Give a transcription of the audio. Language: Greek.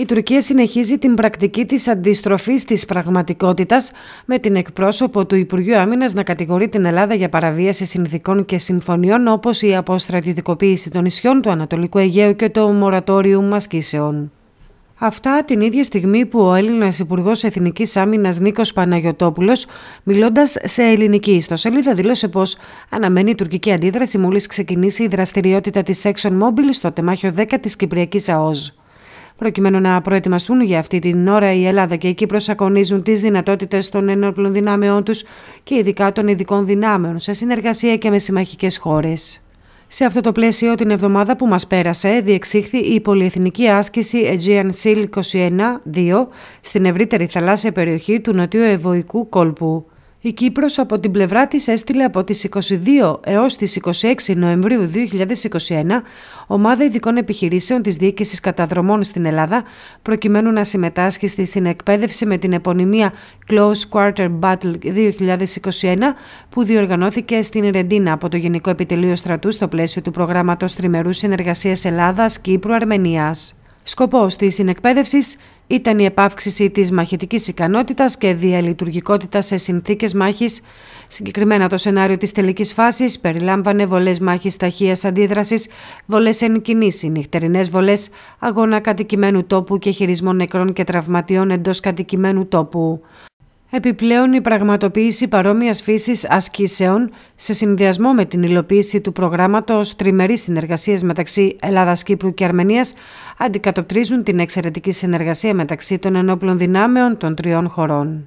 η Τουρκία συνεχίζει την πρακτική της αντιστροφής της πραγματικότητας με την εκπρόσωπο του Υπουργείου Άμυνας να κατηγορεί την Ελλάδα για παραβίαση συνθήκων και συμφωνιών όπως η αποστρατητικοποίηση των νησιών του Ανατολικού Αιγαίου και το μορατόριο μασκήσεων. Αυτά την ίδια στιγμή που ο Έλληνας Υπουργός Εθνικής Άμυνας Νίκος Παναγιοτόπουλος, μιλώντας σε ελληνική ιστοσελίδα, δήλωσε πως αναμένει η τουρκική αντίδραση μόλις ξεκινήσει η δραστηριότητα της ExxonMobil στο τεμάχιο 10 της Κυπριακής ΑΟΖ. Προκειμένου να προετοιμαστούν για αυτή την ώρα, η Ελλάδα και η Κύπρος ακονίζουν τις δυνατότητες των ενόπλων δυνάμεών τους και ειδικά των ειδικών δυνάμεων σε συνεργασία και με συμμαχικές χώρες. Σε αυτό το πλαίσιο, την εβδομάδα που μας πέρασε, διεξήχθη η πολυεθνική άσκηση Aegean Seal 21-2 στην ευρύτερη θαλάσσια περιοχή του νοτιοευωικού κόλπου. Η Κύπρος από την πλευρά της έστειλε από τις 22 έως τις 26 Νοεμβρίου 2021 ομάδα ειδικών επιχειρήσεων της Διοίκησης Καταδρομών στην Ελλάδα προκειμένου να συμμετάσχει στη συνεκπαίδευση με την επωνυμία Close Quarter Battle 2021 που διοργανώθηκε στην Ρεντίνα από το Γενικό Επιτελείο Στρατού στο πλαίσιο του προγράμματος Τριμερούς Συνεργασίας Ελλάδας-Κύπρου-Αρμενίας. Σκοπός της συνεκπαίδευσης ήταν η επαύξηση της μαχητικής ικανότητας και διαλειτουργικότητας σε συνθήκες μάχης. Συγκεκριμένα το σενάριο της τελικής φάσης περιλάμβανε βολές μάχης ταχείας αντίδρασης, βολές εν κινήσει, νυχτερινές βολές, αγώνα κατοικημένου τόπου και χειρισμό νεκρών και τραυματιών εντός κατοικημένου τόπου. Επιπλέον, η πραγματοποίηση παρόμοιας φύσης ασκήσεων σε συνδυασμό με την υλοποίηση του προγράμματος τριμερής συνεργασίας μεταξύ Ελλάδας, Κύπρου και Αρμενίας αντικατοπτρίζουν την εξαιρετική συνεργασία μεταξύ των ενόπλων δυνάμεων των τριών χωρών.